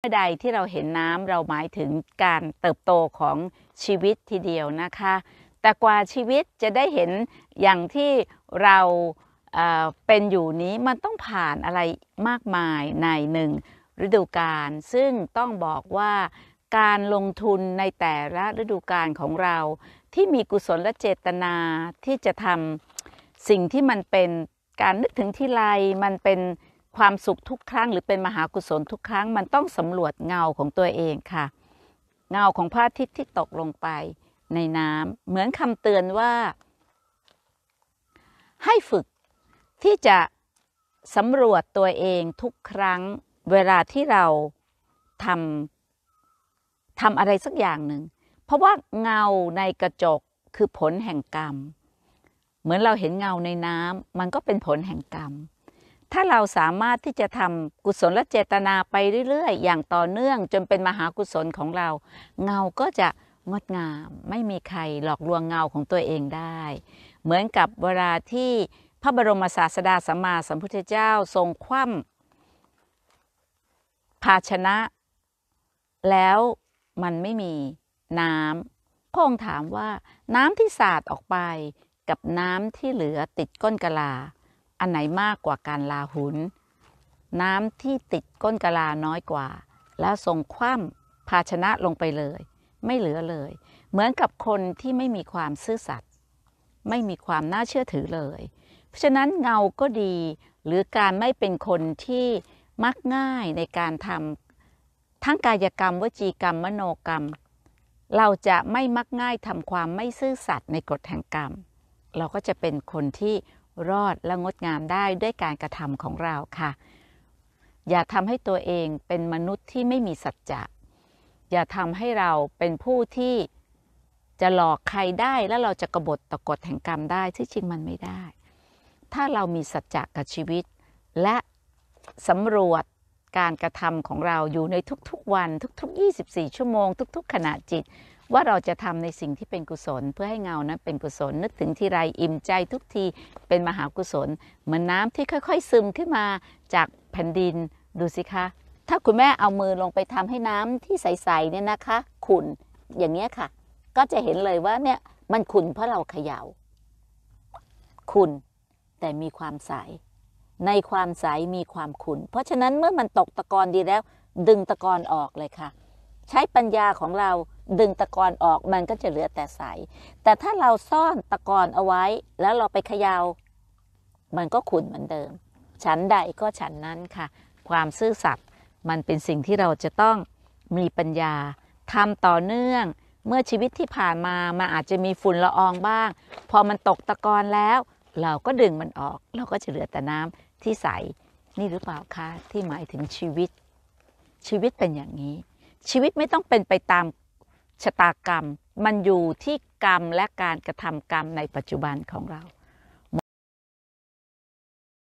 เมื่อใดที่เราเห็นน้ำเราหมายถึงการเติบโตของชีวิตทีเดียวนะคะ แต่กว่าชีวิตจะได้เห็นอย่างที่เราเป็นอยู่นี้มันต้องผ่านอะไรมากมายในหนึ่งฤดูกาลซึ่งต้องบอกว่าการลงทุนในแต่ละฤดูกาลของเราที่มีกุศลและเจตนาที่จะทำสิ่งที่มันเป็นการนึกถึงที่ไรมันเป็นความสุขทุกครั้งหรือเป็นมหากุศลทุกครั้ง มันต้องสำรวจเงาของตัวเองค่ะ เงาของพระอาทิตย์ที่ตกลงไปในน้ำเหมือนคำเตือนว่า ให้ฝึกที่จะสำรวจตัวเองทุกครั้งเวลาที่เราทำทำอะไรสักอย่างหนึ่ง เพราะว่าเงาในกระจกคือผลแห่งกรรม เหมือนเราเห็นเงาในน้ำมันก็เป็นผลแห่งกรรมถ้าเราสามารถที่จะทำกุศลและเจตนาไปเรื่อยๆ อย่างต่อเนื่อง จนเป็นมหากุศลของเรา เงาก็จะงดงาม ไม่มีใครหลอกลวงเงาของตัวเองได้ เหมือนกับเวลาที่พระบรมศาสดาสัมมาสัมพุทธเจ้าทรงคว่ำภาชนะแล้วมันไม่มีน้ำพองถามว่าน้ำที่สาดออกไปกับน้ำที่เหลือติดก้นกะลาอันไหนมากกว่าการลาหุนน้ำที่ติดก้นกะลาน้อยกว่า แล้วส่งคว่ำภาชนะลงไปเลย ไม่เหลือเลย เหมือนกับคนที่ไม่มีความซื่อสัตย์ไม่มีความน่าเชื่อถือเลย เพราะฉะนั้นเงาก็ดีหรือการไม่เป็นคนที่มักง่ายในการทำทั้งกายกรรมวจีกรรม มโนกรรม เราจะไม่มักง่ายทำความไม่ซื่อสัตย์ในกฎแห่งกรรม เราก็จะเป็นคนที่รอดและงดงามได้ด้วยการกระทำของเราค่ะ อย่าทำให้ตัวเองเป็นมนุษย์ที่ไม่มีสัจจะอย่าทำให้เราเป็นผู้ที่จะหลอกใครได้แล้วเราจะกะบฏต่อกฎแห่งกรรมได้ที่จริงมันไม่ได้ ถ้าเรามีสัจจะกับชีวิตและสำรวจการกระทำของเราอยู่ในทุกๆวัน ทุก ๆ 24 ชั่วโมงทุกๆขณะจิตว่าเราจะทำในสิ่งที่เป็นกุศลเพื่อให้เงานั้น เป็นกุศลนึกถึงทีไรอิ่มใจทุกทีเป็นมหากุศล เหมือนน้าที่ค่อย ๆ ซึมขึ้นมาจากแผ่นดินดูสิคะ ถ้าคุณแม่เอามือลงไปทำให้น้ำที่ใสๆเนี่ยนะคะ ขุ่นอย่างเนี้ยค่ะ ก็จะเห็นเลยว่าเนี่ยมันขุ่นเพราะเราเขยา่าขุ่นแต่มีความใส ในความใสมีความขุ่นเพราะฉะนั้นเมื่อมันตกตะกอนดีแล้ว ดึงตะกอนออกเลยค่ะ ใช้ปัญญาของเราดึงตะกอนออกมันก็จะเหลือแต่ใส แต่ถ้าเราซ่อนตะกอนเอาไว้แล้วเราไปเขยา่ามันก็ขุ่นเหมือนเดิม ฉันใดก็ฉันนั้นค่ะ ความซื่อสัตย์มันเป็นสิ่งที่เราจะต้องมีปัญญาทำต่อเนื่อง เมื่อชีวิตที่ผ่านมามาอาจจะมีฝุ่นละอองบ้าง พอมันตกตะกอนแล้ว เราก็ดึงมันออก เราก็จะเหลือแต่น้ำที่ใส นี่หรือเปล่าคะ ที่หมายถึงชีวิตชีวิตเป็นอย่างนี้ ชีวิตไม่ต้องเป็นไปตามชะตากรรมมันอยู่ที่กรรมและการกระทำกรรมในปัจจุบันของเรา